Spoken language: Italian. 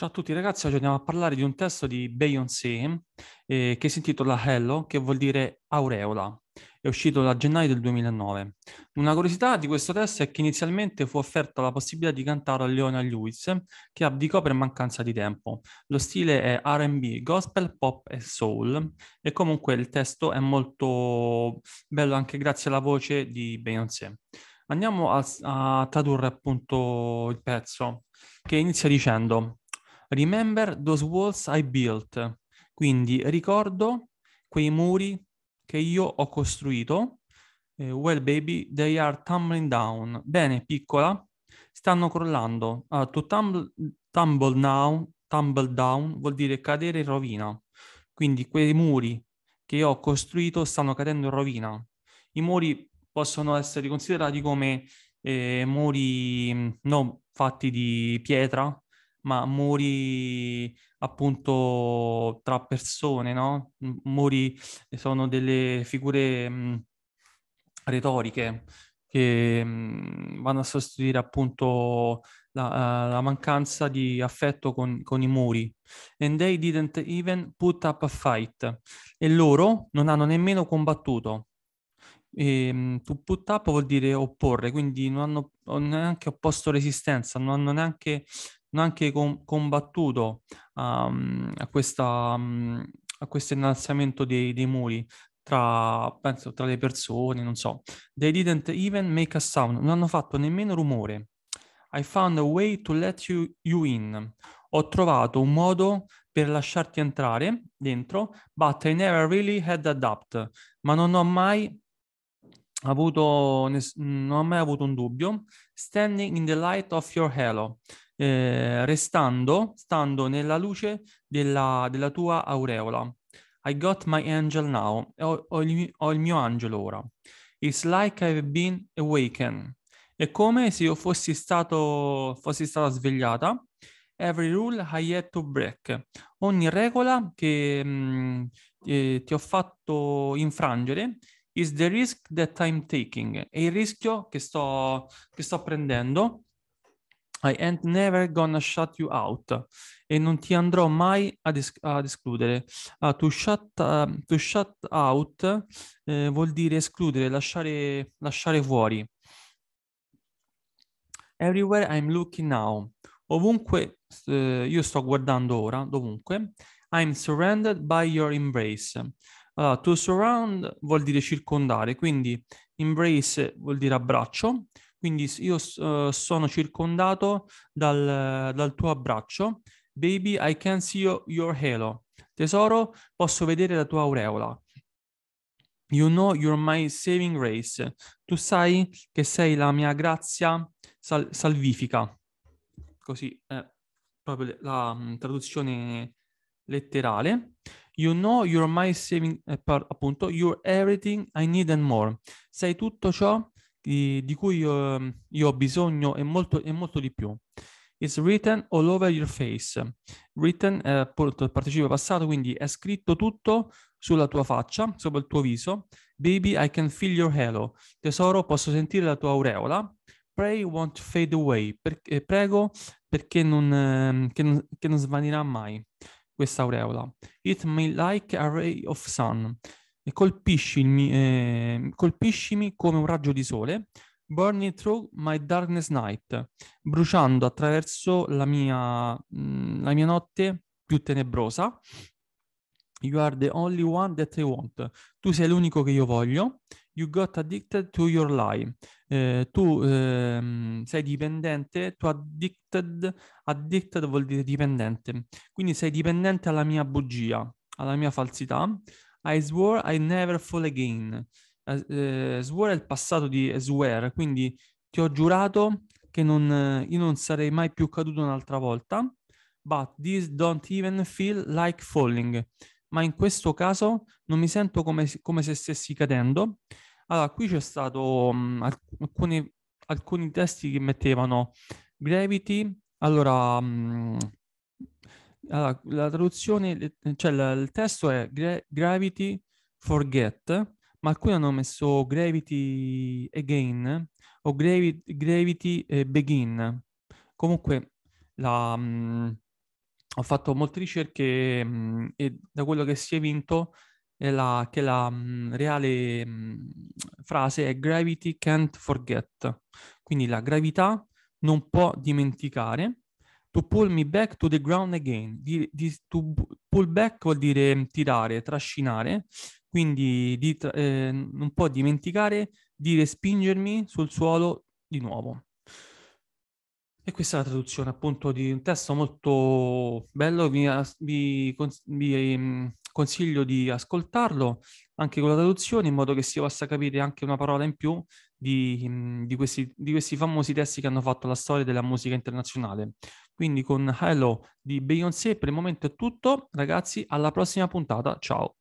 Ciao a tutti ragazzi, oggi andiamo a parlare di un testo di Beyoncé eh, che si intitola Hello, che vuol dire aureola. È uscito da gennaio del 2009. Una curiosità di questo testo è che inizialmente fu offerta la possibilità di cantare a Leona Lewis, che abdicò per mancanza di tempo. Lo stile è RB, gospel, pop e soul, e comunque il testo è molto bello anche grazie alla voce di Beyoncé. Andiamo a, a tradurre appunto il pezzo che inizia dicendo Remember those walls I built. Quindi ricordo quei muri che io ho costruito. Eh, well, baby, they are tumbling down. Bene, piccola, stanno crollando. Uh, to tumble, tumble, now, tumble down vuol dire cadere in rovina. Quindi quei muri che ho costruito stanno cadendo in rovina. I muri possono essere considerati come eh, muri mm, non fatti di pietra, ma muri appunto tra persone, no? Muri sono delle figure mh, mm, retoriche che mh, mm, vanno a sostituire appunto la, uh, la mancanza di affetto con, con, i muri. And they didn't even put up a fight. E loro non hanno nemmeno combattuto. E, ehm, to put up vuol dire opporre, quindi non hanno neanche opposto resistenza, non hanno neanche hanno anche com- combattuto um, a, questa, um, a, questo innalzamento dei, dei muri tra, penso, tra, le persone, non so. They didn't even make a sound, non hanno fatto nemmeno rumore. I found a way to let you, you in. Ho trovato un modo per lasciarti entrare dentro, but I never really had a doubt. Ma non ho mai avuto, non ho mai avuto un dubbio. Standing in the light of your halo eh, restando, stando nella luce della, della, tua aureola. I got my angel now, ho, ho, il, ho il mio angelo ora. It's like I've been awakened. È come se io fossi, stato, fossi stata svegliata. Every rule I had to break. Ogni regola che mh, mm, eh, ti ho fatto infrangere is the risk that I'm taking. È il rischio che sto, che sto prendendo. I ain't never gonna shut you out. E non ti andrò mai ad, es- ad escludere. Ah, to, shut, uh, to shut out eh, vuol dire escludere, lasciare, lasciare fuori. Everywhere I'm looking now. Ovunque eh, io sto guardando ora, dovunque. I'm surrounded by your embrace. Allora, ah, to surround vuol dire circondare, quindi embrace vuol dire abbraccio. Quindi io uh, sono circondato dal, dal, tuo abbraccio. Baby, I can see your halo. Tesoro, posso vedere la tua aureola. You know you're my saving grace. Tu sai che sei la mia grazia sal- salvifica. Così è proprio la mh, mm, traduzione letterale. You know you're my saving, eh, per, appunto, you're everything I need and more. Sei tutto ciò di, di cui io, io, ho bisogno e molto, e molto di più. It's written all over your face. Written, è eh, partecipio passato, quindi è scritto tutto sulla tua faccia, sopra il tuo viso. Baby, I can feel your halo. Tesoro, posso sentire la tua aureola. Pray won't fade away. Perché, eh, prego perché non, eh, che non, che non svanirà mai questa aureola. It may like a ray of sun e colpiscimi, eh, colpiscimi come un raggio di sole, burning through my darkness night, bruciando attraverso la mia, mh, mm, la mia notte più tenebrosa. You are the only one that I want. Tu sei l'unico che io voglio. You got addicted to your lie. Eh, tu ehm, sei dipendente, tu addicted, addicted vuol dire dipendente. Quindi sei dipendente alla mia bugia, alla mia falsità. I swore I never fall again. Uh, swore è il passato di swear, quindi ti ho giurato che non, eh, io non sarei mai più caduto un'altra volta. But this don't even feel like falling. Ma in questo caso non mi sento come, come se stessi cadendo. Allora, qui c'è stato um, alcuni, alcuni testi che mettevano Gravity, allora um, allora, la traduzione, eh, cioè la, il testo è gra- Gravity Forget, ma alcuni hanno messo Gravity Again o Gravi- Gravity eh, Begin. Comunque la, mh, mm, ho fatto molte ricerche mh, mm, e da quello che si è vinto è la, che la mh, mm, reale frase è Gravity can't forget, quindi la gravità non può dimenticare To pull me back to the ground again. Di, di, to pull back vuol dire tirare, trascinare, quindi di, eh, non può dimenticare di respingermi sul suolo di nuovo. E questa è la traduzione appunto di un testo molto bello, vi, vi, vi ehm, consiglio di ascoltarlo anche con la traduzione in modo che si possa capire anche una parola in più di, ehm, di, questi, di, questi, famosi testi che hanno fatto la storia della musica internazionale. Quindi con Hello di Beyoncé per il momento è tutto, ragazzi, alla prossima puntata, ciao!